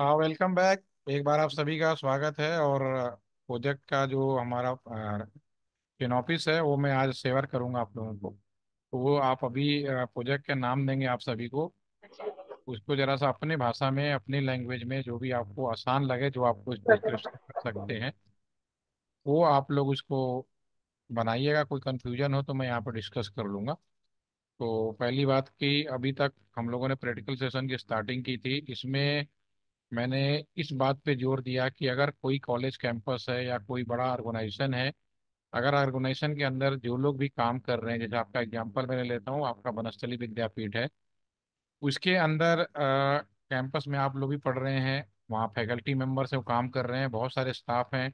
हाँ welcome back एक बार आप सभी का स्वागत है और प्रोजेक्ट का जो हमारा पिन ऑफिस है वो मैं आज सेवर करूंगा आप लोगों को तो वो आप अभी प्रोजेक्ट का नाम देंगे आप सभी को उसको जरा सा अपने भाषा में अपने लैंग्वेज में जो भी आपको आसान लगे जो आपको कर सकते हैं वो आप लोग उसको बनाइएगा कोई कन्फ्यूजन हो तो मैं यहाँ पर डिस्कस कर लूँगा तो पहली बात की अभी तक हम लोगों ने प्रैक्टिकल सेशन की स्टार्टिंग की थी इसमें मैंने इस बात पे जोर दिया कि अगर कोई कॉलेज कैंपस है या कोई बड़ा ऑर्गेनाइजेशन है अगर ऑर्गेनाइजेशन के अंदर जो लोग भी काम कर रहे हैं जैसे आपका एग्जाम्पल मैंने लेता हूँ आपका बनस्थली विद्यापीठ है उसके अंदर कैंपस में आप लोग भी पढ़ रहे हैं वहाँ फैकल्टी मेम्बर्स हैं वो काम कर रहे हैं बहुत सारे स्टाफ हैं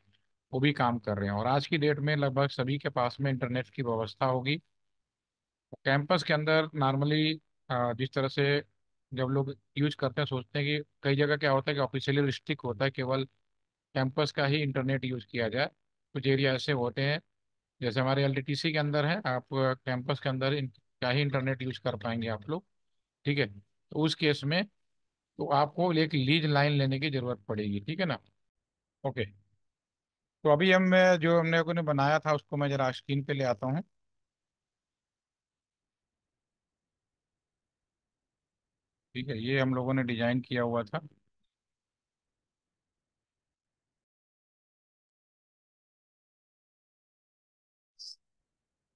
वो भी काम कर रहे हैं और आज की डेट में लगभग सभी के पास में इंटरनेट की व्यवस्था होगी कैंपस के अंदर नॉर्मली जिस तरह से जब लोग यूज करते हैं सोचते हैं कि कई जगह क्या होता है कि ऑफिशियली रिस्ट्रिक्ट होता है केवल कैंपस का ही इंटरनेट यूज किया जाए कुछ एरिया ऐसे होते हैं जैसे हमारे एल के अंदर है आप कैंपस के अंदर का ही इंटरनेट यूज कर पाएंगे आप लोग ठीक है तो उस केस में तो आपको एक लीज लाइन लेने की ज़रूरत पड़ेगी ठीक है ना ओके तो अभी हम जो हमने ने बनाया था उसको मैं जरा स्क्रीन पे ले आता हूँ ठीक है ये हम लोगों ने डिजाइन किया हुआ था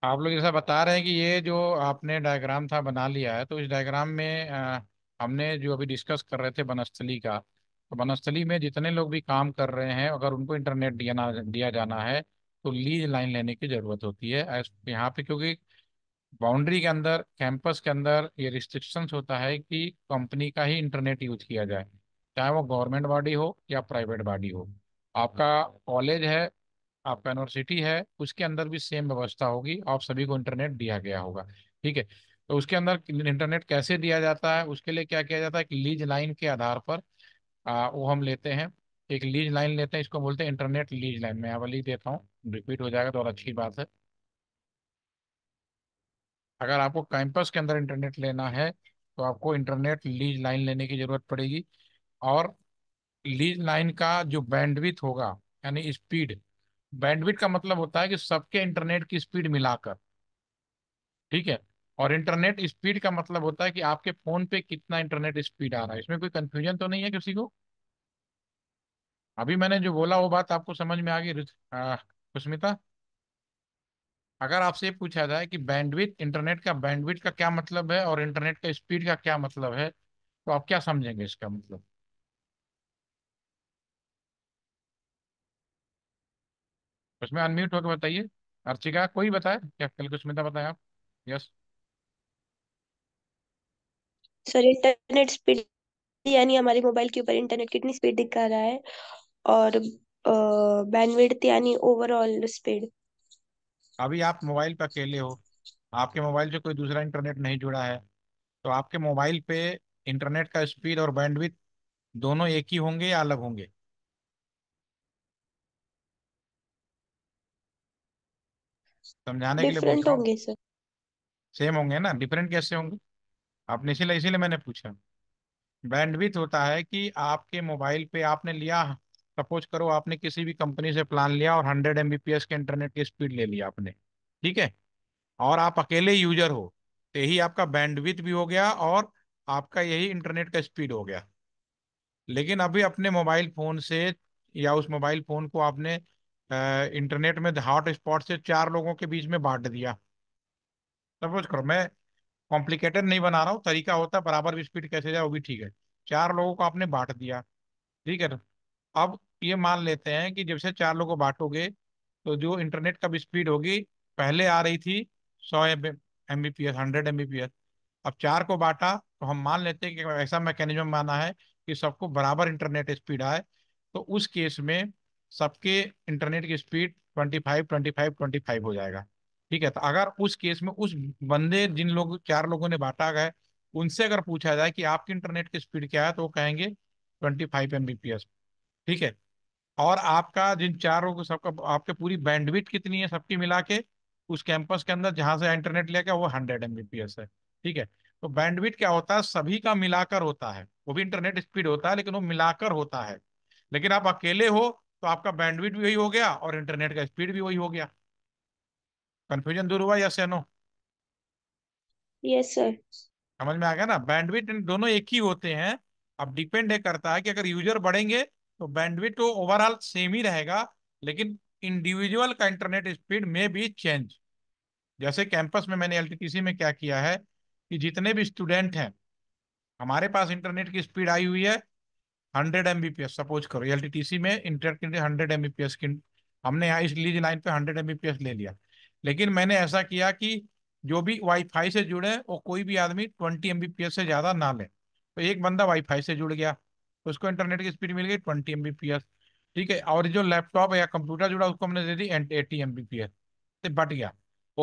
आप लोग जैसा बता रहे हैं कि ये जो आपने डायग्राम था बना लिया है तो इस डायग्राम में आ, हमने जो अभी डिस्कस कर रहे थे बनस्थली का तो बनस्थली में जितने लोग भी काम कर रहे हैं अगर उनको इंटरनेट दिया दिया जाना है तो लीज लाइन लेने की ज़रूरत होती है यहाँ पे क्योंकि बाउंड्री के अंदर कैंपस के अंदर ये रिस्ट्रिक्शंस होता है कि कंपनी का ही इंटरनेट यूज किया जाए चाहे वो गवर्नमेंट बॉडी हो या प्राइवेट बॉडी हो आपका कॉलेज है आपका यूनिवर्सिटी है उसके अंदर भी सेम व्यवस्था होगी आप सभी को इंटरनेट दिया गया होगा ठीक है तो उसके अंदर इंटरनेट कैसे दिया जाता है उसके लिए क्या किया जाता है कि लीज लाइन के आधार पर आ, वो हम लेते हैं एक लीज लाइन लेते हैं इसको बोलते हैं इंटरनेट लीज लाइन मैं यहाँ लिख देता हूँ रिपीट हो जाएगा तो और अच्छी बात है अगर आपको कैंपस के अंदर इंटरनेट लेना है तो आपको इंटरनेट लीज लाइन लेने की ज़रूरत पड़ेगी और लीज लाइन का जो बैंडविथ होगा यानी स्पीड बैंडविथ का मतलब होता है कि सबके इंटरनेट की स्पीड मिलाकर ठीक है और इंटरनेट स्पीड का मतलब होता है कि आपके फ़ोन पे कितना इंटरनेट स्पीड आ रहा है इसमें कोई कंफ्यूजन तो नहीं है किसी को अभी मैंने जो बोला वो बात आपको समझ में आ गई सुस्मिता अगर आपसे पूछा जाए कि बैंडविथ इंटरनेट का बैंडविथ का क्या मतलब है और इंटरनेट का स्पीड का क्या मतलब है तो आप क्या समझेंगे इसका मतलब उसमें अनम्यूट होकर बताइए अर्चिका कोई बताए क्या कल कुछ मिता बताए आप यस सर इंटरनेट स्पीड यानी हमारे मोबाइल के ऊपर इंटरनेट कितनी स्पीड दिखा रहा है और बैंडविड्थ यानी ओवरऑल स्पीड अभी आप मोबाइल पर अकेले हो आपके मोबाइल से कोई दूसरा इंटरनेट नहीं जुड़ा है तो आपके मोबाइल पे इंटरनेट का स्पीड और बैंडविथ दोनों एक ही होंगे या अलग होंगे समझाने के लिए बोल रहा हूँ होंगे सेम होंगे ना डिफरेंट कैसे होंगे आपने इसीलिए इसीलिए मैंने पूछा बैंडविथ होता है कि आपके मोबाइल पे आपने लिया सपोज करो आपने किसी भी कंपनी से प्लान लिया और हंड्रेड एम के इंटरनेट की स्पीड ले लिया आपने ठीक है और आप अकेले यूजर हो तो यही आपका बैंडविथ भी हो गया और आपका यही इंटरनेट का स्पीड हो गया लेकिन अभी अपने मोबाइल फ़ोन से या उस मोबाइल फ़ोन को आपने आ, इंटरनेट में हॉट स्पॉट से चार लोगों के बीच में बांट दिया सपोज करो मैं कॉम्प्लिकेटेड नहीं बना रहा हूँ तरीका होता बराबर भी स्पीड कैसे जाए वो भी ठीक है चार लोगों को आपने बांट दिया ठीक है अब ये मान लेते हैं कि जब से चार लोगों को बांटोगे तो जो इंटरनेट का भी स्पीड होगी पहले आ रही थी सौ M B P S hundred M B P S अब चार को बांटा तो हम मान लेते हैं कि ऐसा मैकेनिज्म माना है कि सबको बराबर इंटरनेट स्पीड आए तो उस केस में सबके इंटरनेट की speed twenty five twenty five twenty five हो जाएगा ठीक है तो अगर उस केस में उस बंदे जिन लोग चार लोगों ने बांटा गए उनसे अगर पूछा जाए कि आपकी इंटरनेट की स्पीड क्या है तो वो कहेंगे twenty five M B P S ठीक है और आपका जिन चारों को सबका आपके पूरी बैंडविथ कितनी है सबकी मिला के उस कैंपस के अंदर जहां से इंटरनेट लेगा वो हंड्रेड एम है ठीक है तो बैंडविथ क्या होता है सभी का मिलाकर होता है वो भी इंटरनेट स्पीड होता है लेकिन वो मिलाकर होता है लेकिन आप अकेले हो तो आपका बैंडविट भी वही हो गया और इंटरनेट का स्पीड भी वही हो गया कंफ्यूजन दूर हुआ या सेनो यस सर समझ में आ गया ना बैंडविट दोनों एक ही होते हैं अब डिपेंड है करता है कि अगर यूजर बढ़ेंगे तो बैंडविथ तो ओवरऑल सेम ही रहेगा लेकिन इंडिविजुअल का इंटरनेट स्पीड में भी चेंज जैसे कैंपस में मैंने एलटीटीसी में क्या किया है कि जितने भी स्टूडेंट हैं हमारे पास इंटरनेट की स्पीड आई हुई है हंड्रेड एम सपोज करो एल में इंटरनेट हंड्रेड एम की हमने यहाँ इस लीज लाइन पे हंड्रेड एम ले लिया लेकिन मैंने ऐसा किया कि जो भी वाईफाई से जुड़े वो कोई भी आदमी ट्वेंटी एम से ज़्यादा ना ले तो एक बंदा वाईफाई से जुड़ गया उसको इंटरनेट की स्पीड मिल गई ट्वेंटी एम ठीक है और जो लैपटॉप या कंप्यूटर जुड़ा उसको हमने दे दी एटी एम बी तो बट गया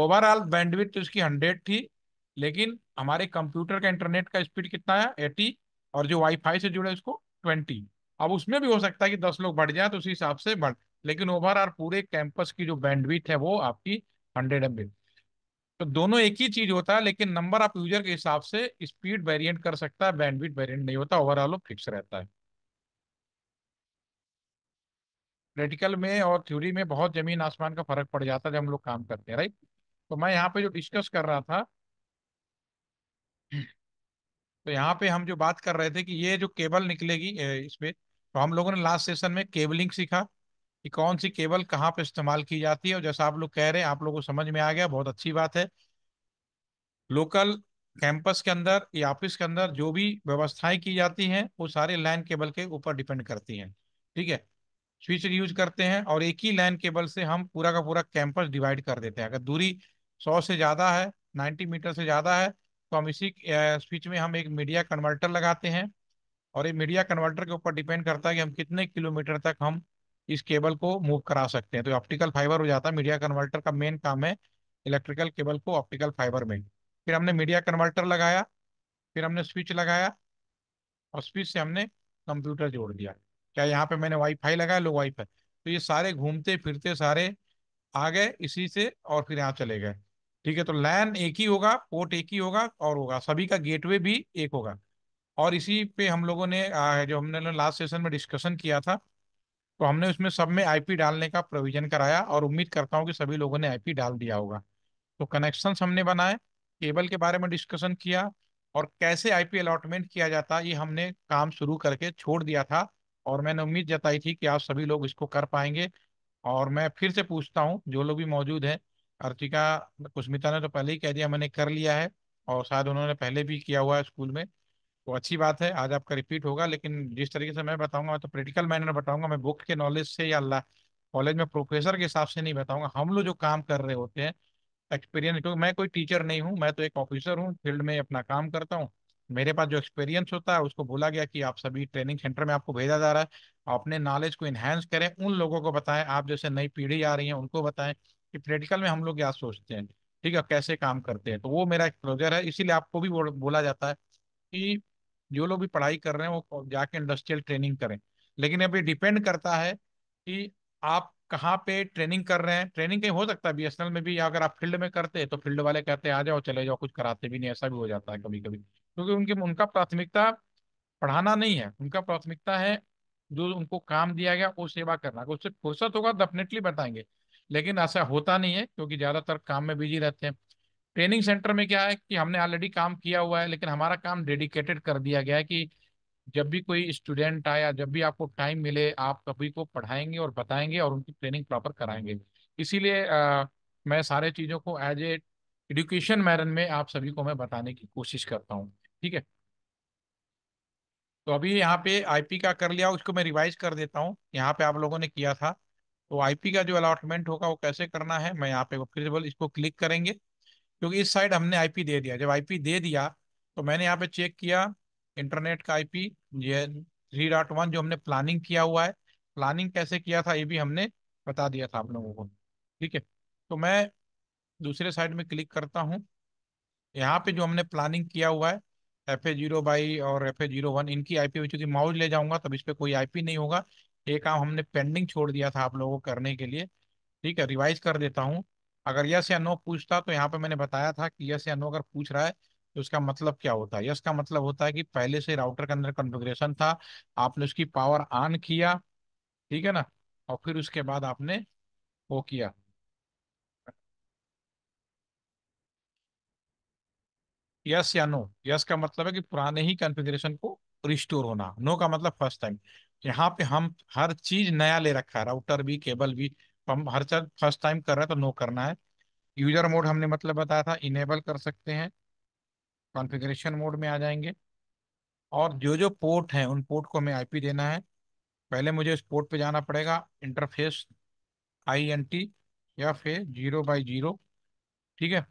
ओवरऑल बैंडविथ उसकी हंड्रेड थी लेकिन हमारे कंप्यूटर का इंटरनेट का स्पीड कितना है एटी और जो वाईफाई से जुड़े उसको ट्वेंटी अब उसमें भी हो सकता है कि दस लोग बढ़ जाए तो उसी हिसाब से बढ़ लेकिन ओवरऑल पूरे कैंपस की जो बैंडविथ है वो आपकी हंड्रेड एम तो दोनों एक ही चीज होता है लेकिन नंबर ऑफ यूजर के हिसाब से स्पीड वेरिएंट कर सकता है बैंडविड वेरिएंट नहीं होता ओवरऑल वो फिक्स रहता है प्रैक्टिकल में और थ्योरी में बहुत जमीन आसमान का फर्क पड़ जाता है जब हम लोग काम करते हैं राइट तो मैं यहाँ पे जो डिस्कस कर रहा था तो यहाँ पे हम जो बात कर रहे थे कि ये जो केबल निकलेगी इसमें तो हम लोगों ने लास्ट सेशन में केबलिंग सीखा कि कौन सी केबल कहाँ पे इस्तेमाल की जाती है और जैसा आप लोग कह रहे हैं आप लोगों को समझ में आ गया बहुत अच्छी बात है लोकल कैंपस के अंदर या ऑफिस के अंदर जो भी व्यवस्थाएं की जाती हैं वो सारे लाइन केबल के ऊपर डिपेंड करती हैं ठीक है स्विच यूज करते हैं और एक ही लाइन केबल से हम पूरा का पूरा कैंपस डिवाइड कर देते हैं अगर दूरी सौ से ज़्यादा है नाइन्टी मीटर से ज़्यादा है तो हम इसी स्विच में हम एक मीडिया कन्वर्टर लगाते हैं और ये मीडिया कन्वर्टर के ऊपर डिपेंड करता है कि हम कितने किलोमीटर तक हम इस केबल को मूव करा सकते हैं तो ऑप्टिकल फाइबर हो जाता है मीडिया कन्वर्टर का मेन काम है इलेक्ट्रिकल केबल को ऑप्टिकल फाइबर में फिर हमने मीडिया कन्वर्टर लगाया फिर हमने स्विच लगाया और स्विच से हमने कंप्यूटर जोड़ दिया क्या यहाँ पे मैंने वाईफाई लगाया लो वाईफाई तो ये सारे घूमते फिरते सारे आ गए इसी से और फिर यहाँ चले गए ठीक है तो लैन एक ही होगा पोर्ट एक ही होगा और होगा सभी का गेटवे भी एक होगा और इसी पे हम लोगों ने जो हमने लास्ट सेशन में डिस्कशन किया था तो हमने उसमें सब में आईपी डालने का प्रोविजन कराया और उम्मीद करता हूँ कि सभी लोगों ने आईपी डाल दिया होगा तो कनेक्शन हमने बनाए केबल के बारे में डिस्कशन किया और कैसे आईपी अलॉटमेंट किया जाता ये हमने काम शुरू करके छोड़ दिया था और मैंने उम्मीद जताई थी कि आप सभी लोग इसको कर पाएंगे और मैं फिर से पूछता हूँ जो लोग भी मौजूद हैं अर्चिका कुस्मिता ने तो पहले ही कह दिया मैंने कर लिया है और शायद उन्होंने पहले भी किया हुआ है स्कूल में तो अच्छी बात है आज आपका रिपीट होगा लेकिन जिस तरीके से मैं बताऊंगा मैं तो प्रैक्टिकल मैनर बताऊंगा मैं बुक के नॉलेज से या अल्लाह कॉलेज में प्रोफेसर के हिसाब से नहीं बताऊंगा हम लोग जो काम कर रहे होते हैं एक्सपीरियंस क्योंकि मैं कोई टीचर नहीं हूँ मैं तो एक ऑफिसर हूँ फील्ड में अपना काम करता हूँ मेरे पास जो एक्सपीरियंस होता है उसको बोला गया कि आप सभी ट्रेनिंग सेंटर में आपको भेजा जा रहा है अपने नॉलेज को इन्हेंस करें उन लोगों को बताएं आप जैसे नई पीढ़ी आ रही है उनको बताएं कि प्रैक्टिकल में हम लोग क्या सोचते हैं ठीक है कैसे काम करते हैं तो वो मेरा एक्सप्लोजर है इसीलिए आपको भी बोला जाता है कि जो लोग भी पढ़ाई कर रहे हैं वो जाके इंडस्ट्रियल ट्रेनिंग करें लेकिन अभी डिपेंड करता है कि आप कहाँ पे ट्रेनिंग कर रहे हैं ट्रेनिंग कहीं हो सकता है बी में भी अगर आप फील्ड में करते हैं तो फील्ड वाले कहते हैं आ जाओ चले जाओ कुछ कराते भी नहीं ऐसा भी हो जाता है कभी कभी क्योंकि उनकी उनका प्राथमिकता पढ़ाना नहीं है उनका प्राथमिकता है जो उनको काम दिया गया वो सेवा करना उससे फुर्सत होगा डेफिनेटली बताएंगे लेकिन ऐसा होता नहीं है क्योंकि ज़्यादातर काम में बिजी रहते हैं ट्रेनिंग सेंटर में क्या है कि हमने ऑलरेडी काम किया हुआ है लेकिन हमारा काम डेडिकेटेड कर दिया गया है कि जब भी कोई स्टूडेंट आया जब भी आपको टाइम मिले आप सभी को पढ़ाएंगे और बताएंगे और उनकी ट्रेनिंग प्रॉपर कराएंगे इसीलिए मैं सारे चीज़ों को एज ए एडुकेशन मैरन में आप सभी को मैं बताने की कोशिश करता हूँ ठीक है तो अभी यहाँ पे आईपी का कर लिया उसको मैं रिवाइज कर देता हूँ यहाँ पे आप लोगों ने किया था तो आईपी का जो अलाटमेंट होगा वो कैसे करना है मैं यहाँ पे फिर इसको क्लिक करेंगे क्योंकि इस साइड हमने आईपी दे दिया जब आईपी दे दिया तो मैंने यहाँ पे चेक किया इंटरनेट का आईपी ये थ्री डॉट वन जो हमने प्लानिंग किया हुआ है प्लानिंग कैसे किया था ये भी हमने बता दिया था आप लोगों को ठीक है तो मैं दूसरे साइड में क्लिक करता हूँ यहाँ पे जो हमने प्लानिंग किया हुआ है एफ ए जीरो बाई और एफ ए जीरो वन इनकी आई पी चूँकि माउस ले जाऊँगा तब इस पर कोई आई पी नहीं होगा ये काम हमने पेंडिंग छोड़ दिया था आप लोगों को करने के लिए ठीक है रिवाइज कर देता हूँ अगर यस या नो पूछता तो यहाँ पे मैंने बताया था कि यस या नो अगर पूछ रहा है तो उसका मतलब क्या होता है यस का मतलब होता है कि पहले से राउटर के अंदर कॉन्फ़िगरेशन था आपने उसकी पावर ऑन किया ठीक है ना और फिर उसके बाद आपने वो किया यस या नो यस का मतलब है कि पुराने ही कॉन्फ़िगरेशन को रिस्टोर होना नो का मतलब फर्स्ट टाइम यहाँ पे हम हर चीज नया ले रखा है राउटर भी केबल भी हम हर चल फर्स्ट टाइम कर रहे हैं तो नो करना है यूजर मोड हमने मतलब बताया था इनेबल कर सकते हैं कॉन्फ़िगरेशन मोड में आ जाएंगे और जो जो पोर्ट हैं उन पोर्ट को हमें आईपी देना है पहले मुझे इस पोर्ट पे जाना पड़ेगा इंटरफेस आईएनटी या फिर जीरो बाई जीरो ठीक है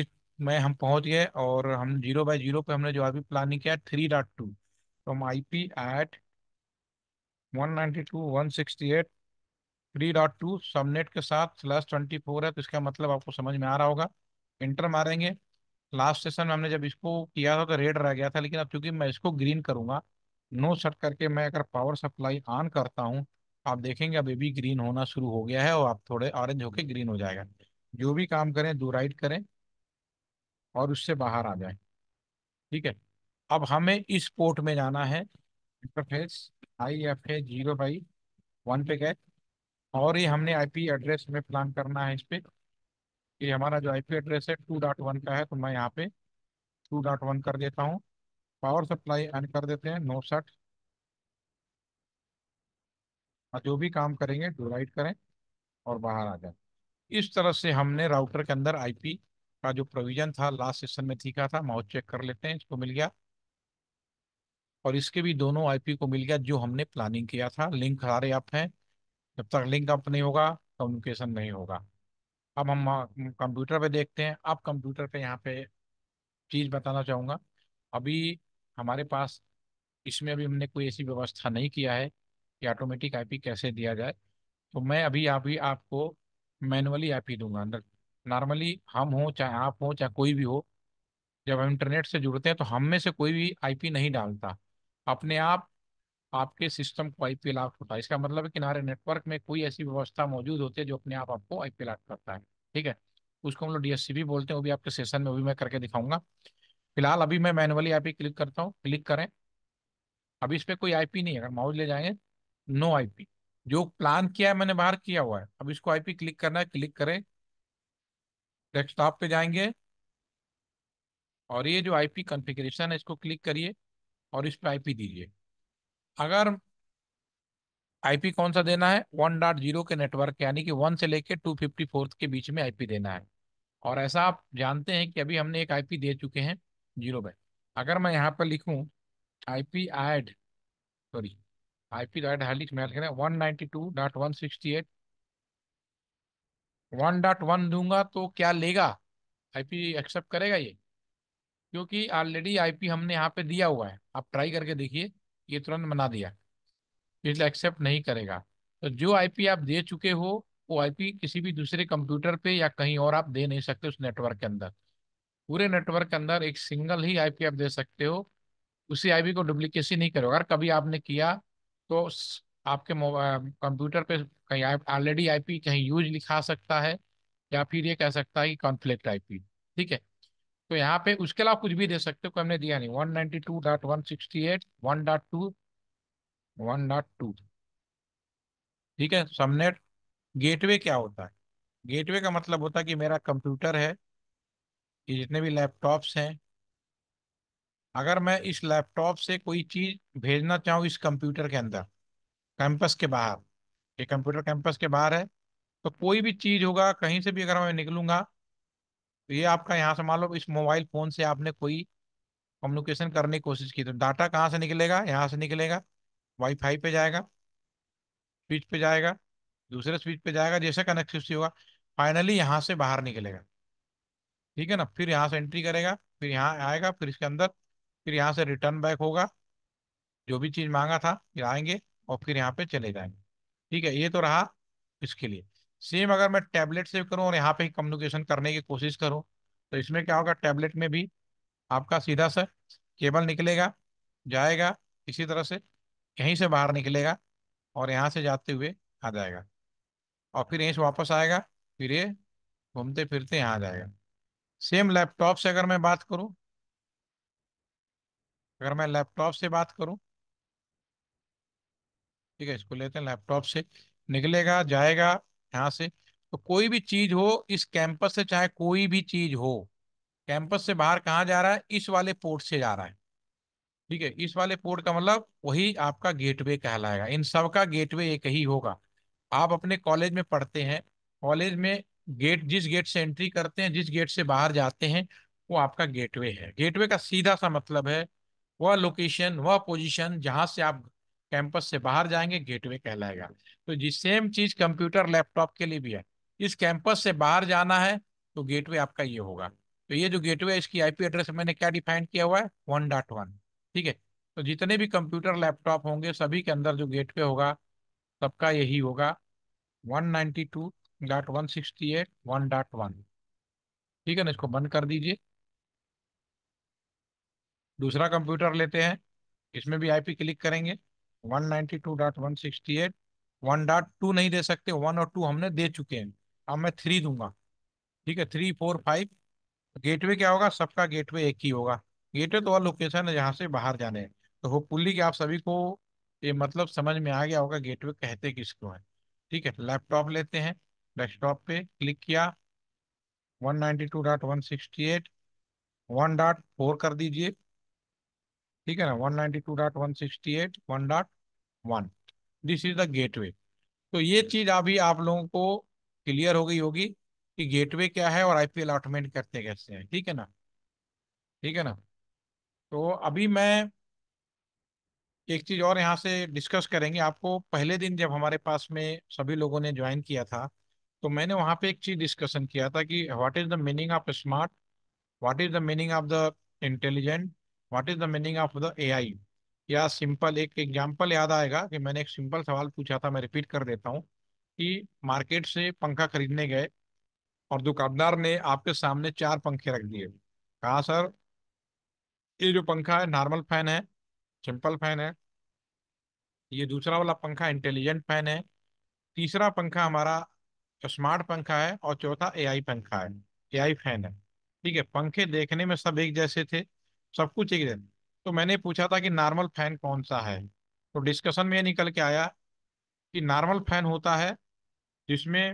इस मैं हम पहुंच गए और हम जीरो बाई जीरो पे हमने जो आई प्लानिंग किया थ्री डॉट टू तो हम I P at one ninety two one sixty eight three dot two subnet के साथ स्लैश ट्वेंटी फोर है तो इसका मतलब आपको समझ में आ रहा होगा इंटर मारेंगे लास्ट सेशन में हमने जब इसको किया था तो रेड रह गया था लेकिन अब चूंकि मैं इसको ग्रीन करूंगा नो सेट करके मैं अगर पावर सप्लाई ऑन करता हूँ आप देखेंगे अब भी ग्रीन होना शुरू हो गया है और आप थोड़े ऑरेंज होके ग्रीन हो जाएगा जो भी काम करें दो राइट करें और उससे बाहर आ जाए ठीक है अब हमें इस पोर्ट में जाना है interface I F A zero by one पे गए और ये हमने आईपी एड्रेस में प्लान करना है इस पर कि हमारा जो आईपी एड्रेस है टू डॉट वन का है तो मैं यहाँ पे टू डॉट वन कर देता हूँ पावर सप्लाई अन कर देते हैं नौ सठ और जो भी काम करेंगे डिवाइड करें और बाहर आ जाए इस तरह से हमने राउटर के अंदर आईपी का जो प्रोविजन था लास्ट सेशन में सीखा था माउथ चेक कर लेते हैं इसको मिल गया और इसके भी दोनों आईपी को मिल गया जो हमने प्लानिंग किया था लिंक हारे आप हैं जब तक लिंक अप नहीं होगा कम्युनिकेशन नहीं होगा अब हम कंप्यूटर पे देखते हैं अब कंप्यूटर पे यहाँ पे चीज़ बताना चाहूँगा अभी हमारे पास इसमें अभी हमने कोई ऐसी व्यवस्था नहीं किया है कि ऑटोमेटिक आईपी कैसे दिया जाए तो मैं अभी अभी आपको मैनुअली आईपी दूंगा अंदर नॉर्मली हम हों चाहे आप हों चाहे कोई भी हो जब हम इंटरनेट से जुड़ते हैं तो हम में से कोई भी आईपी नहीं डालता अपने आप आपके सिस्टम को आई पी अलॉट होता है इसका मतलब है किनारे नेटवर्क में कोई ऐसी व्यवस्था मौजूद होती है जो अपने आप आपको आई पी अलॉट करता है ठीक है उसको हम लोग भी बोलते हैं वो भी आपके सेशन में वो भी मैं करके दिखाऊंगा फिलहाल अभी मैं मैनुअली आई पी क्लिक करता हूँ क्लिक करें अभी इस पर कोई आईपी नहीं है अगर माउस ले जाएंगे नो आईपी जो प्लान किया है मैंने बाहर किया हुआ है अब इसको आईपी क्लिक करना है क्लिक करें डेस्कटॉप पे जाएंगे और ये जो आईपी कॉन्फ़िगरेशन है इसको क्लिक करिए और इस पर पी दीजिए अगर आईपी कौन सा देना है वन डॉट जीरो के नेटवर्क यानी कि वन से लेके टू फिफ्टी फोर्थ के बीच में आईपी देना है और ऐसा आप जानते हैं कि अभी हमने एक आईपी दे चुके हैं जीरो बाय अगर मैं यहाँ पर लिखूँ I P add sorry I P add हाली मैं लिख रहा one ninety two dot one sixty eight one dot one दूंगा तो क्या लेगा आईपी एक्सेप्ट करेगा ये क्योंकि ऑलरेडी आईपी हमने यहाँ पे दिया हुआ है आप ट्राई करके देखिए ये तुरंत मना दिया इसलिए एक्सेप्ट तो नहीं करेगा तो जो आईपी आप दे चुके हो वो आईपी किसी भी दूसरे कंप्यूटर पे या कहीं और आप दे नहीं सकते उस नेटवर्क के अंदर पूरे नेटवर्क के अंदर एक सिंगल ही आईपी आप दे सकते हो उसी आईपी को डुप्लीकेसी नहीं करोगे अगर कभी आपने किया तो आपके कंप्यूटर पे कहीं ऑलरेडी आईपी कहीं यूज लिखा सकता है या फिर ये कह सकता है कि कॉन्फ्लिक्ट आईपी ठीक है तो यहाँ पे उसके अलावा कुछ भी दे सकते हो हमने दिया नहीं one ninety two dot one sixty eight one dot two one dot two ठीक है सबनेट गेटवे क्या होता है गेटवे का मतलब होता है कि मेरा कंप्यूटर है ये जितने भी लैपटॉप्स हैं अगर मैं इस लैपटॉप से कोई चीज़ भेजना चाहूँ इस कंप्यूटर के अंदर कैंपस के बाहर ये कंप्यूटर कैंपस के बाहर है तो कोई भी चीज़ होगा कहीं से भी अगर मैं निकलूँगा तो ये आपका यहाँ से मान लो इस मोबाइल फ़ोन से आपने कोई कम्युनिकेशन करने की कोशिश की तो डाटा कहाँ से निकलेगा यहाँ से निकलेगा वाईफाई पे जाएगा स्विच पे जाएगा दूसरे स्विच पे जाएगा जैसे कनेक्टिविटी होगा फाइनली यहाँ से बाहर निकलेगा ठीक है ना फिर यहाँ से एंट्री करेगा फिर यहाँ आएगा फिर इसके अंदर फिर यहाँ से रिटर्न बैक होगा जो भी चीज़ मांगा था फिर आएंगे और फिर यहाँ पे चले जाएंगे ठीक है ये तो रहा इसके लिए सेम अगर मैं टैबलेट से करूँ और यहाँ पे कम्युनिकेशन करने की कोशिश करूँ तो इसमें क्या होगा टैबलेट में भी आपका सीधा सा केबल निकलेगा जाएगा इसी तरह से यहीं से बाहर निकलेगा और यहाँ से जाते हुए आ जाएगा और फिर यहीं से वापस आएगा फिर ये घूमते फिरते यहाँ आ जाएगा सेम लैपटॉप से अगर मैं बात करूँ अगर मैं लैपटॉप से बात करूँ ठीक है इसको लेते हैं लैपटॉप से निकलेगा जाएगा यहाँ से तो कोई भी चीज हो इस कैंपस से चाहे कोई भी चीज हो कैंपस से बाहर कहाँ जा रहा है इस वाले पोर्ट से जा रहा है ठीक है इस वाले पोर्ट का मतलब वही आपका गेटवे कहलाएगा इन सब का गेटवे एक ही होगा आप अपने कॉलेज में पढ़ते हैं कॉलेज में गेट जिस गेट से एंट्री करते हैं जिस गेट से बाहर जाते हैं वो आपका गेटवे है गेटवे का सीधा सा मतलब है वह लोकेशन वह पोजीशन जहाँ से आप कैंपस से बाहर जाएंगे गेटवे कहलाएगा तो जिस सेम चीज कंप्यूटर लैपटॉप के लिए भी है इस कैंपस से बाहर जाना है तो गेटवे आपका ये होगा तो ये जो गेटवे है इसकी आईपी एड्रेस मैंने क्या डिफाइन किया हुआ है वन डॉट वन ठीक है तो जितने भी कंप्यूटर लैपटॉप होंगे सभी के अंदर जो गेटवे होगा सबका यही होगा one ninety two dot one sixty eight one dot one ठीक है ना इसको बंद कर दीजिए दूसरा कंप्यूटर लेते हैं इसमें भी आईपी क्लिक करेंगे डॉट टू नहीं दे सकते वन और टू हमने दे चुके हैं अब मैं थ्री दूंगा ठीक है थ्री फोर फाइव गेटवे क्या होगा सबका गेटवे एक ही होगा गेटवे तो वह लोकेशन है जहाँ से बाहर जाने हैं तो पुल्ली कि आप सभी को ये मतलब समझ में आ गया होगा गेटवे कहते किसको है ठीक है लैपटॉप लेते हैं डेस्कटॉप पे क्लिक किया 192.168 1.4 कर दीजिए ठीक है ना one ninety two dot one sixty eight one dot one this is the gateway तो ये चीज अभी आप लोगों को क्लियर हो गई होगी कि गेटवे क्या है और आईपी अलॉटमेंट करते कैसे हैं ठीक है ना ठीक है ना तो अभी मैं एक चीज़ और यहाँ से डिस्कस करेंगे आपको पहले दिन जब हमारे पास में सभी लोगों ने ज्वाइन किया था तो मैंने वहां पे एक चीज़ डिस्कशन किया था कि what is the meaning of smart what is the meaning of the intelligent what is the meaning of the AI या सिंपल एक एग्जांपल याद आएगा कि मैंने एक सिंपल सवाल पूछा था मैं रिपीट कर देता हूँ कि मार्केट से पंखा खरीदने गए और दुकानदार ने आपके सामने चार पंखे रख दिए कहा सर ये जो पंखा है नॉर्मल फैन है सिंपल फैन है ये दूसरा वाला पंखा इंटेलिजेंट फैन है तीसरा पंखा हमारा स्मार्ट पंखा है और चौथा एआई पंखा है एआई फैन है ठीक है पंखे देखने में सब एक जैसे थे सब कुछ एक जैसे तो मैंने पूछा था कि नॉर्मल फैन कौन सा है तो डिस्कशन में ये निकल के आया कि नॉर्मल फैन होता है जिसमें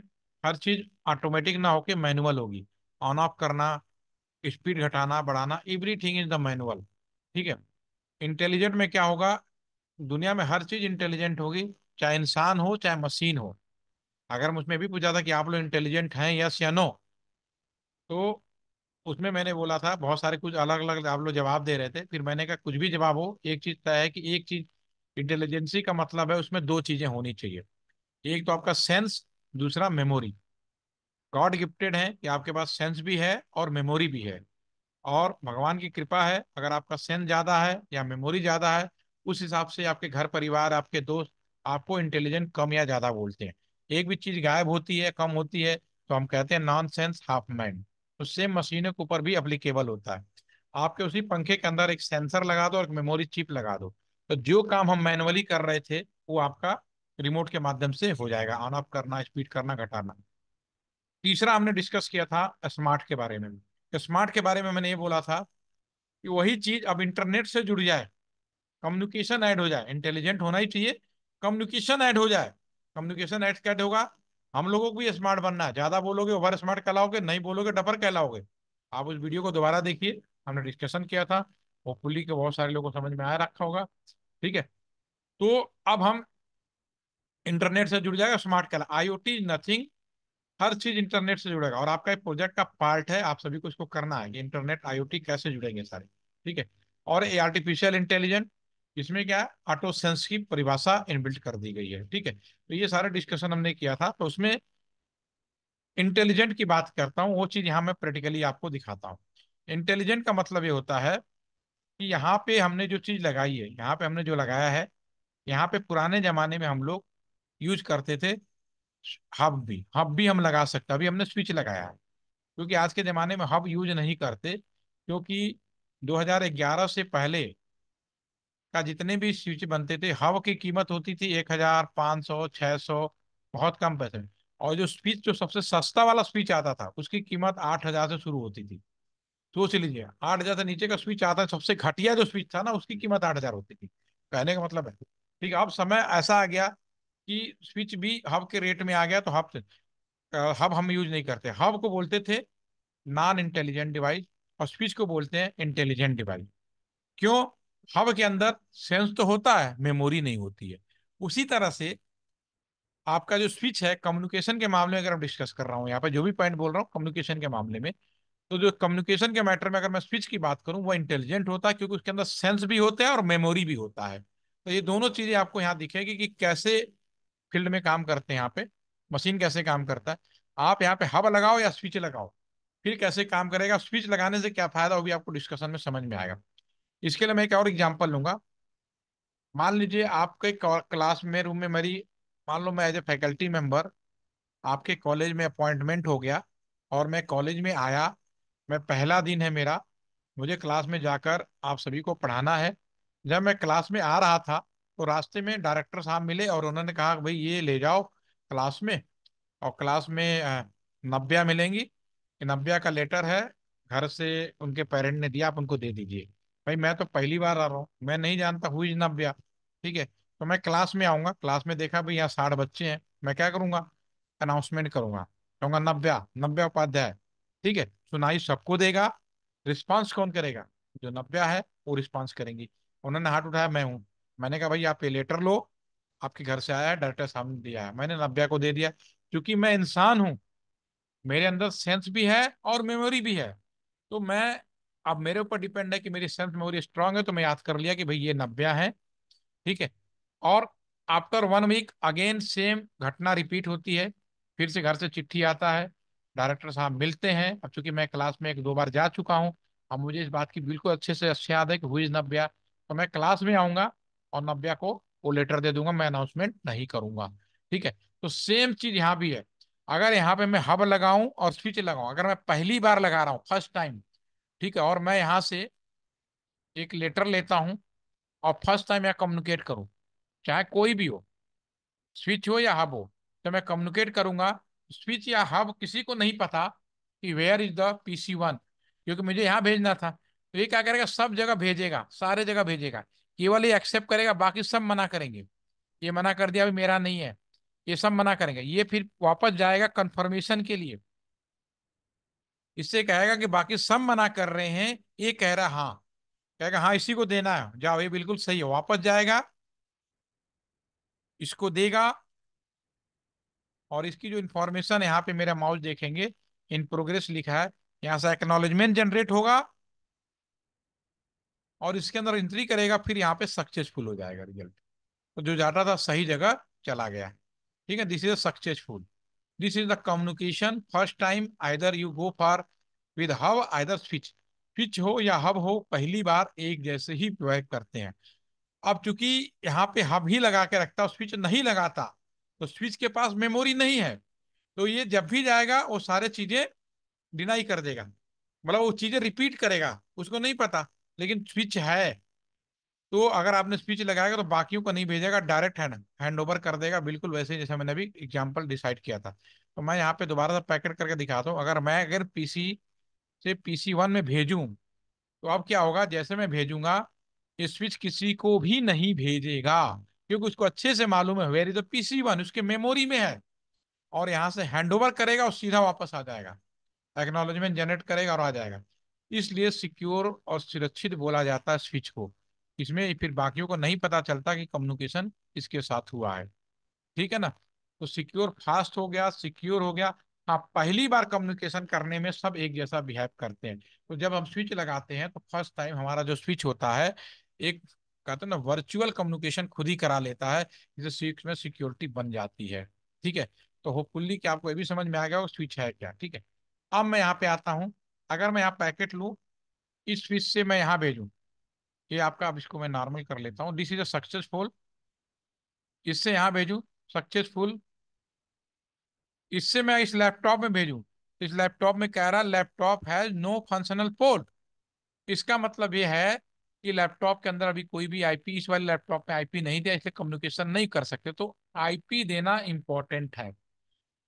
हर चीज़ ऑटोमेटिक ना होके मैनुअल होगी ऑन ऑफ करना स्पीड घटाना बढ़ाना एवरीथिंग इज द मैनुअल ठीक है इंटेलिजेंट में क्या होगा दुनिया में हर चीज़ इंटेलिजेंट होगी चाहे इंसान हो चाहे मशीन हो अगर मुझमें भी पूछा था कि आप लोग इंटेलिजेंट हैं यस या नो तो उसमें मैंने बोला था बहुत सारे कुछ अलग अलग आप लोग जवाब दे रहे थे फिर मैंने कहा कुछ भी जवाब हो एक चीज तय है कि एक चीज इंटेलिजेंसी का मतलब है उसमें दो चीजें होनी चाहिए एक तो आपका सेंस दूसरा मेमोरी गॉड गिफ्टेड है कि आपके पास सेंस भी है और मेमोरी भी है और भगवान की कृपा है अगर आपका सेंस ज़्यादा है या मेमोरी ज़्यादा है उस हिसाब से आपके घर परिवार आपके दोस्त आपको इंटेलिजेंट कम या ज़्यादा बोलते हैं एक भी चीज़ गायब होती है कम होती है तो हम कहते हैं नॉन सेंस हाफ माइंड तो सेम मशीनों के ऊपर भी अप्लीकेबल होता है आपके उसी पंखे के अंदर एक सेंसर लगा दो और मेमोरी चिप लगा दो तो जो काम हम मैनुअली कर रहे थे वो आपका रिमोट के माध्यम से हो जाएगा ऑन ऑफ करना स्पीड करना घटाना तीसरा हमने डिस्कस किया था स्मार्ट के बारे में स्मार्ट तो के बारे में मैंने ये बोला था कि वही चीज़ अब इंटरनेट से जुड़ जाए कम्युनिकेशन ऐड हो जाए इंटेलिजेंट होना ही चाहिए कम्युनिकेशन ऐड हो जाए कम्युनिकेशन ऐड क्या होगा हम लोगों को भी स्मार्ट बनना है ज्यादा बोलोगे ओवर स्मार्ट कहलाओगे नहीं बोलोगे डबर कहलाओगे आप उस वीडियो को दोबारा देखिए हमने डिस्कशन किया था होपफुली के बहुत सारे लोगों को समझ में आया रखा होगा ठीक है तो अब हम इंटरनेट से जुड़ जाएगा स्मार्ट कहला आईओटी नथिंग हर चीज इंटरनेट से जुड़ेगा और आपका प्रोजेक्ट का पार्ट है आप सभी को इसको करना है कि इंटरनेट आईओटी कैसे जुड़ेंगे सारे ठीक है और आर्टिफिशियल इंटेलिजेंट इसमें क्या है ऑटो सेंस की परिभाषा इनबिल्ट कर दी गई है ठीक है तो ये सारा डिस्कशन हमने किया था तो उसमें इंटेलिजेंट की बात करता हूँ वो चीज़ यहाँ मैं प्रैक्टिकली आपको दिखाता हूँ इंटेलिजेंट का मतलब ये होता है कि यहाँ पे हमने जो चीज़ लगाई है यहाँ पे हमने जो लगाया है यहाँ पे पुराने ज़माने में हम लोग यूज करते थे हब भी हब भी हम लगा सकते अभी हमने स्विच लगाया है क्योंकि आज के ज़माने में हब यूज नहीं करते क्योंकि 2011 से पहले का जितने भी स्विच बनते थे हव की कीमत होती थी एक हजार पाँच सौ छः सौ बहुत कम पैसे में और जो स्विच जो सबसे सस्ता वाला स्विच आता था उसकी कीमत आठ हजार से शुरू होती थी सोच लीजिए आठ हजार से नीचे का स्विच आता है सबसे घटिया जो स्विच था ना उसकी कीमत आठ हजार होती थी कहने का मतलब है ठीक है अब समय ऐसा आ गया कि स्विच भी हब के रेट में आ गया तो हब हब हम यूज नहीं करते हब को बोलते थे नॉन इंटेलिजेंट डिवाइस और स्विच को बोलते हैं इंटेलिजेंट डिवाइस क्यों हब के अंदर सेंस तो होता है मेमोरी नहीं होती है उसी तरह से आपका जो स्विच है कम्युनिकेशन के मामले में अगर हम डिस्कस कर रहा हूँ यहाँ पर जो भी पॉइंट बोल रहा हूँ कम्युनिकेशन के मामले में तो जो कम्युनिकेशन के मैटर में अगर मैं स्विच की बात करूँ वो इंटेलिजेंट होता है क्योंकि उसके अंदर सेंस भी होते हैं और मेमोरी भी होता है तो ये दोनों चीज़ें आपको यहाँ दिखेगी कि कैसे फील्ड में काम करते हैं यहाँ पे मशीन कैसे काम करता है आप यहाँ पे हब लगाओ या स्विच लगाओ फिर कैसे काम करेगा स्विच लगाने से क्या फायदा होगी आपको डिस्कशन में समझ में आएगा इसके लिए मैं एक और एग्जाम्पल लूंगा मान लीजिए आपके क्लास में रूम में मेरी मान लो मैं एज ए फैकल्टी मेंबर आपके कॉलेज में अपॉइंटमेंट हो गया और मैं कॉलेज में आया मैं पहला दिन है मेरा मुझे क्लास में जाकर आप सभी को पढ़ाना है जब मैं क्लास में आ रहा था तो रास्ते में डायरेक्टर साहब मिले और उन्होंने कहा भाई ये ले जाओ क्लास में और क्लास में नब्या मिलेंगी नब्या का लेटर है घर से उनके पेरेंट ने दिया आप उनको दे दीजिए भाई मैं तो पहली बार आ रहा हूँ मैं नहीं जानता हुई नव्या ठीक है तो मैं क्लास में आऊंगा क्लास में देखा भाई यहाँ साठ बच्चे हैं मैं क्या करूंगा अनाउंसमेंट करूँगा कहूँगा नव्या नव्या उपाध्याय ठीक है सुनाई सबको देगा रिस्पॉन्स कौन करेगा जो नव्या है वो रिस्पॉन्स करेंगी उन्होंने हाथ उठाया मैं हूँ मैंने कहा भाई आप ये लेटर लो आपके घर से आया है डायरेक्टर सामने दिया है मैंने नव्या को दे दिया क्योंकि मैं इंसान हूँ मेरे अंदर सेंस भी है और मेमोरी भी है तो मैं अब मेरे ऊपर डिपेंड है कि मेरी सेल्फ मेमोरी स्ट्रांग है तो मैं याद कर लिया कि भाई ये नब्बे है ठीक है और after one week again same घटना रिपीट होती है फिर से घर से चिट्ठी आता है डायरेक्टर साहब मिलते हैं अब चूंकि मैं क्लास में एक दो बार जा चुका हूँ अब मुझे इस बात की बिल्कुल अच्छे से अच्छे याद है कि हुई इज नब्या तो मैं क्लास में आऊँगा और नब्या को वो लेटर दे दूंगा मैं अनाउंसमेंट नहीं करूँगा ठीक है तो सेम चीज़ यहाँ भी है अगर यहाँ पे मैं हब लगाऊं और स्विच लगाऊं अगर मैं पहली बार लगा रहा हूँ फर्स्ट टाइम ठीक है और मैं यहाँ से एक लेटर लेता हूँ और फर्स्ट टाइम यहाँ कम्युनिकेट करूँ चाहे कोई भी हो स्विच हो या हब हो तो मैं कम्युनिकेट करूँगा स्विच या हब किसी को नहीं पता कि where is the P C one क्योंकि मुझे यहाँ भेजना था तो ये क्या करेगा सब जगह भेजेगा सारे जगह भेजेगा केवल ये एक्सेप्ट करेगा बाकी सब मना करेंगे ये मना कर दिया अभी मेरा नहीं है ये सब मना करेंगे ये फिर वापस जाएगा कन्फर्मेशन के लिए इससे कहेगा कि बाकी सब मना कर रहे हैं ये कह रहा हाँ कहेगा हाँ इसी को देना है जाओ ये बिल्कुल सही है वापस जाएगा इसको देगा और इसकी जो इन्फॉर्मेशन यहाँ पे मेरा माउस देखेंगे इन प्रोग्रेस लिखा है यहाँ से एक्नोलेजमेंट जनरेट होगा और इसके अंदर एंट्री करेगा फिर यहाँ पे सक्सेसफुल हो जाएगा रिजल्ट तो जो जाता था सही जगह चला गया ठीक है this is successful This is the communication first time either you go for with hub either switch. Switch हो या हब हो पहली बार एक जैसे ही प्रयोग करते हैं अब चूंकि यहाँ पे हब ही लगा के रखता स्विच नहीं लगाता तो स्विच के पास मेमोरी नहीं है तो ये जब भी जाएगा वो सारे चीजें डिनाई कर देगा मतलब वो चीजें रिपीट करेगा उसको नहीं पता लेकिन स्विच है तो अगर आपने स्पीच लगाएगा तो बाकियों को नहीं भेजेगा डायरेक्ट हैंड हैंड ओवर कर देगा बिल्कुल वैसे जैसे मैंने अभी एग्जाम्पल डिसाइड किया था तो मैं यहाँ पे दोबारा सा पैकेट करके दिखाता हूँ अगर मैं अगर पीसी से पीसी वन में भेजूँ तो अब क्या होगा जैसे मैं भेजूंगा ये स्विच किसी को भी नहीं भेजेगा क्योंकि उसको अच्छे से मालूम है वेरी तो पीसी वन उसके मेमोरी में है और यहाँ से हैंड ओवर करेगा और सीधा वापस आ जाएगा एक्नोलॉजमेंट जनरेट करेगा और आ जाएगा इसलिए सिक्योर और सुरक्षित बोला जाता है स्विच को इसमें फिर बाकियों को नहीं पता चलता कि कम्युनिकेशन इसके साथ हुआ है ठीक है ना तो सिक्योर फास्ट हो गया सिक्योर हो गया हाँ पहली बार कम्युनिकेशन करने में सब एक जैसा बिहेव करते हैं तो जब हम स्विच लगाते हैं तो फर्स्ट टाइम हमारा जो स्विच होता है एक कहते हैं ना वर्चुअल कम्युनिकेशन खुद ही करा लेता है जिससे स्विच में सिक्योरिटी बन जाती है ठीक है तो होपफुल्ली कि आपको ये भी समझ में आ गया स्विच है क्या ठीक है अब मैं यहाँ पे आता हूँ अगर मैं यहाँ पैकेट लूँ इस स्विच से मैं यहाँ भेजूँ ये आपका अब इसको मैं नॉर्मल कर लेता हूँ दिस इज अ सक्सेसफुल इससे यहाँ भेजू सक्सेसफुल इससे मैं इस लैपटॉप में भेजू इस लैपटॉप में कह रहा laptop has no functional port इसका मतलब ये है कि लैपटॉप के अंदर अभी कोई भी आईपी इस वाले लैपटॉप में आईपी नहीं दिया इसलिए कम्युनिकेशन नहीं कर सकते तो आईपी देना इम्पोर्टेंट है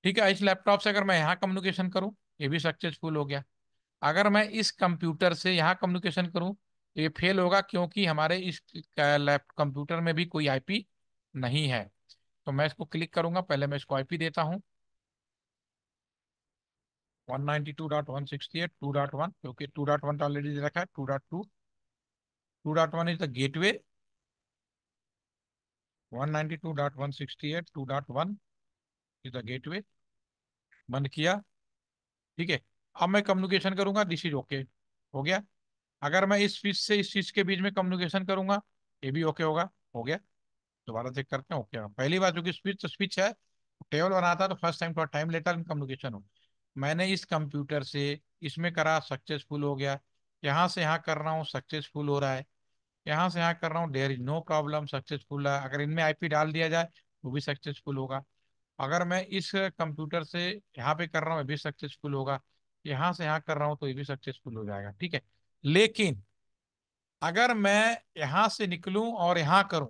ठीक है इस लैपटॉप से अगर मैं यहाँ कम्युनिकेशन करूँ ये भी सक्सेसफुल हो गया अगर मैं इस कंप्यूटर से यहाँ कम्युनिकेशन करूँ ये फेल होगा क्योंकि हमारे इस लैप कंप्यूटर में भी कोई आईपी नहीं है तो मैं इसको क्लिक करूंगा पहले मैं इसको आईपी देता हूँ 192.168.2.1 क्योंकि 2.1 ऑलरेडी तो दे रखा है two two dot one is the dot one is the way बंद किया ठीक है अब मैं कम्युनिकेशन करूंगा दिस इज ओके हो गया अगर मैं इस फिश से इस चीज़ के बीच में कम्युनिकेशन करूंगा ये भी ओके होगा हो गया दोबारा चेक करते हैं ओके होगा पहली बार जो कि स्विच तो स्विच है टेबल बनाता है तो फर्स्ट टाइम थोड़ा टाइम लेटर कम्युनिकेशन हो मैंने इस कंप्यूटर से इसमें करा सक्सेसफुल हो गया यहाँ से यहाँ कर रहा हूँ सक्सेसफुल हो रहा है यहाँ से यहाँ कर रहा हूँ there is no problem successful है अगर इनमें आईपी डाल दिया जाए वो भी सक्सेसफुल होगा अगर मैं इस कंप्यूटर से यहाँ पे कर रहा हूँ ये भी सक्सेसफुल होगा यहाँ से यहाँ कर रहा हूँ तो ये भी सक्सेसफुल हो जाएगा ठीक है लेकिन अगर मैं यहाँ से निकलूं और यहाँ करूं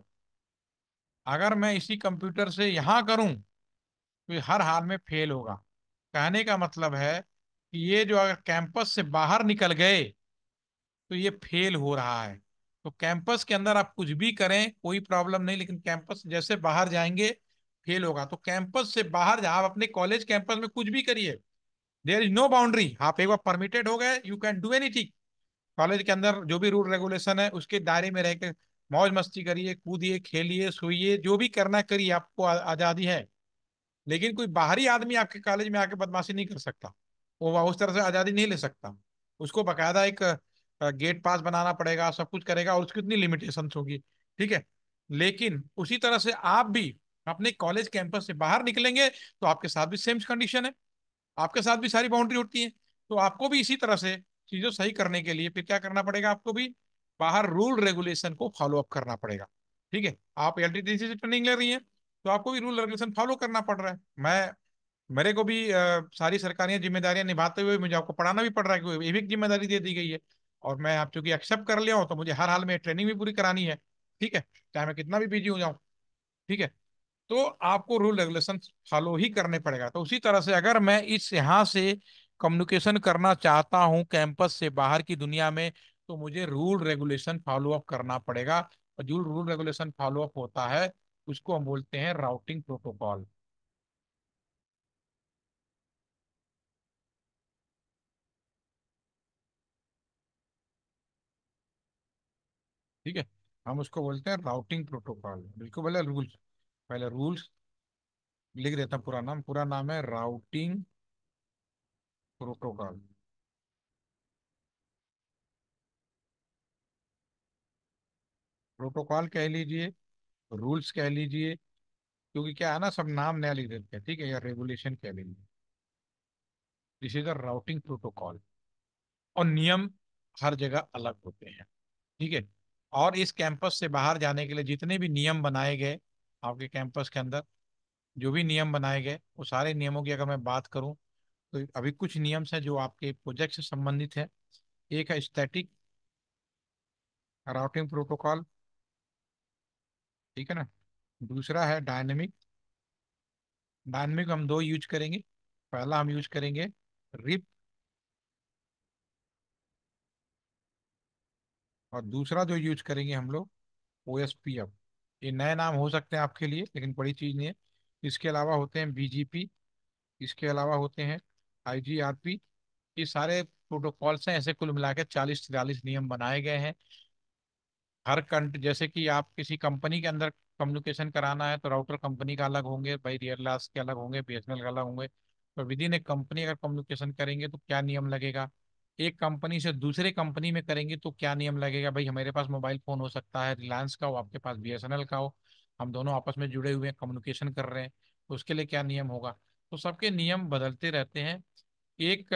अगर मैं इसी कंप्यूटर से यहाँ करूं तो हर हाल में फेल होगा कहने का मतलब है कि ये जो अगर कैंपस से बाहर निकल गए तो ये फेल हो रहा है तो कैंपस के अंदर आप कुछ भी करें कोई प्रॉब्लम नहीं लेकिन कैंपस जैसे बाहर जाएंगे फेल होगा तो कैंपस से बाहर आप अपने कॉलेज कैंपस में कुछ भी करिए देर इज नो बाउंड्री आप एक बार परमिटेड हो गए you can do anything college के अंदर जो भी रूल रेगुलेशन है उसके दायरे में रहकर मौज मस्ती करिए कूदिए खेलिए सोइए जो भी करना करिए आपको आज़ादी है लेकिन कोई बाहरी आदमी आपके कॉलेज में आके बदमाशी नहीं कर सकता वो उस तरह से आज़ादी नहीं ले सकता उसको बाकायदा एक गेट पास बनाना पड़ेगा सब कुछ करेगा और उसकी इतनी लिमिटेशन होगी ठीक है लेकिन उसी तरह से आप भी अपने कॉलेज कैंपस से बाहर निकलेंगे तो आपके साथ भी सेम कंडीशन है आपके साथ भी सारी बाउंड्री होती है तो आपको भी इसी तरह से चीजों सही करने के लिए फिर क्या करना पड़ेगा आपको भी बाहर रूल रेगुलेशन को फॉलो अप करना पड़ेगा ठीक है आप एल से ट्रेनिंग ले रही हैं तो आपको भी रूल रेगुलेशन फॉलो करना पड़ रहा है मैं मेरे को भी आ, सारी सरकारी जिम्मेदारियां निभाते हुए मुझे आपको पढ़ाना भी पड़ रहा है क्योंकि भी एक जिम्मेदारी दे दी गई है और मैं आप चूंकि एक्सेप्ट कर लिया हूँ तो मुझे हर हाल में ट्रेनिंग भी पूरी करानी है ठीक है चाहे मैं कितना भी बिजी हो जाऊँ ठीक है तो आपको रूल रेगुलेशन फॉलो ही करने पड़ेगा तो उसी तरह से अगर मैं इस यहाँ से कम्युनिकेशन करना चाहता हूँ कैंपस से बाहर की दुनिया में तो मुझे रूल रेगुलेशन फॉलो अप करना पड़ेगा और जो रूल रेगुलेशन फॉलो अप होता है उसको हम बोलते हैं राउटिंग प्रोटोकॉल ठीक है हम उसको बोलते हैं राउटिंग प्रोटोकॉल बिल्कुल पहले रूल्स पहले रूल्स लिख देता पूरा नाम पूरा नाम है राउटिंग प्रोटोकॉल प्रोटोकॉल कह लीजिए रूल्स कह लीजिए क्योंकि क्या है ना सब नाम नया लिख देते हैं ठीक है या रेगुलेशन कह लीजिए this is the routing protocol और नियम हर जगह अलग होते हैं ठीक है और इस कैंपस से बाहर जाने के लिए जितने भी नियम बनाए गए आपके कैंपस के अंदर जो भी नियम बनाए गए वो सारे नियमों की अगर मैं बात करूं तो अभी कुछ नियम्स हैं जो आपके प्रोजेक्ट से संबंधित है एक है स्टैटिक राउटिंग प्रोटोकॉल ठीक है ना दूसरा है डायनेमिक डायनेमिक हम दो यूज करेंगे पहला हम यूज करेंगे रिप और दूसरा जो यूज करेंगे हम लोग ओ एस पी एफ ये नए नाम हो सकते हैं आपके लिए लेकिन बड़ी चीज़ नहीं है इसके अलावा होते हैं बीजेपी इसके अलावा होते हैं आईजीआरपी ये सारे प्रोटोकॉल्स हैं ऐसे कुल मिला के चालीस तिरालीस नियम बनाए गए हैं हर कंट जैसे कि आप किसी कंपनी के अंदर कम्युनिकेशन कराना है तो राउटर कंपनी का अलग होंगे भाई एयरलास के अलग होंगे बी एस एन एल का अलग होंगे तो विद इन ए कंपनी अगर कम्युनिकेशन करेंगे तो क्या नियम लगेगा एक कंपनी से दूसरे कंपनी में करेंगे तो क्या नियम लगेगा भाई हमारे पास मोबाइल फ़ोन हो सकता है रिलायंस का हो आपके पास बी एस एन एल का हो हम दोनों आपस में जुड़े हुए हैं कम्युनिकेशन कर रहे हैं उसके लिए क्या नियम होगा तो सबके नियम बदलते रहते हैं एक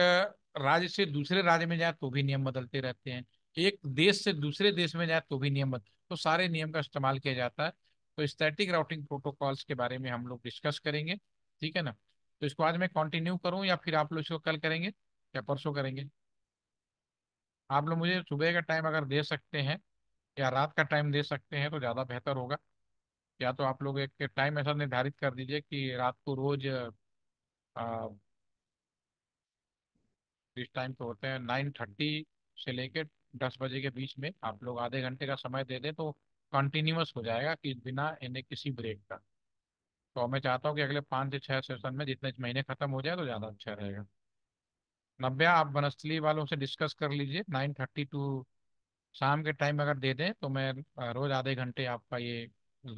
राज्य से दूसरे राज्य में जाए तो भी नियम बदलते रहते हैं एक देश से दूसरे देश में जाए तो भी नियम बदल तो सारे नियम का इस्तेमाल किया जाता है तो स्टैटिक राउटिंग प्रोटोकॉल्स के बारे में हम लोग डिस्कस करेंगे ठीक है ना तो इसको आज मैं कंटिन्यू करूँ या फिर आप लोग इसको कल करेंगे या परसों करेंगे आप लोग मुझे सुबह का टाइम अगर दे सकते हैं या रात का टाइम दे सकते हैं तो ज़्यादा बेहतर होगा या तो आप लोग एक टाइम ऐसा निर्धारित कर दीजिए कि रात को रोज़ इस टाइम पे होते हैं नाइन थर्टी से लेकर दस बजे के बीच में आप लोग आधे घंटे का समय दे दें तो कंटिन्यूस हो जाएगा कि बिना इन्हें किसी ब्रेक का तो मैं चाहता हूँ कि अगले पाँच से छः सेशन में जितने महीने ख़त्म हो जाए तो ज़्यादा अच्छा रहेगा नब्या आप बनस्थली वालों से डिस्कस कर लीजिए नाइन थर्टी टू शाम के टाइम अगर दे दें तो मैं रोज़ आधे घंटे आपका ये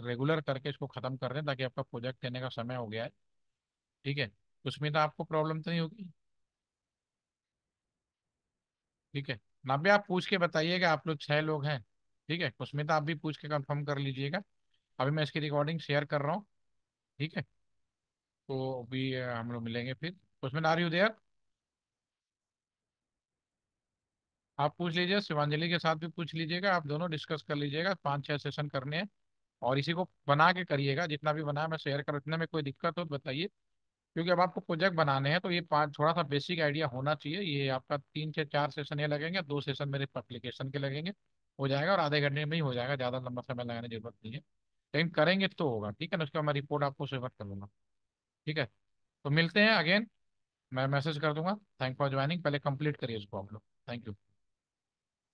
रेगुलर करके इसको ख़त्म कर दें ताकि आपका प्रोजेक्ट देने का समय हो गया है ठीक है उसमें तो आपको प्रॉब्लम तो नहीं होगी ठीक है नब्बे आप पूछ के बताइएगा आप लोग छः लोग हैं ठीक है तो आप भी पूछ के कंफर्म कर लीजिएगा अभी मैं इसकी रिकॉर्डिंग शेयर कर रहा हूँ ठीक है तो अभी हम लोग मिलेंगे फिर कुस्मिता आर यू देयर आप पूछ लीजिए शिवांजलि के साथ भी पूछ लीजिएगा आप दोनों डिस्कस कर लीजिएगा पाँच छः सेशन करने हैं और इसी को बना के करिएगा जितना भी बना मैं शेयर कर इतने में कोई दिक्कत हो तो बताइए क्योंकि अब आपको प्रोजेक्ट बनाने हैं तो ये पाँच थोड़ा सा बेसिक आइडिया होना चाहिए ये आपका तीन से चार सेशन ये लगेंगे दो सेशन मेरे पब्लिकेशन के लगेंगे हो जाएगा और आधे घंटे में ही हो जाएगा ज़्यादा लंबा समय लगाने की जरूरत नहीं है लेकिन करेंगे तो होगा ठीक है ना उसके बाद मैं रिपोर्ट आपको सेवर कर लूँगा ठीक है तो मिलते हैं अगेन मैं मैसेज कर दूंगा थैंक फॉर ज्वाइनिंग पहले कंप्लीट करिए इसको आप लोग थैंक यू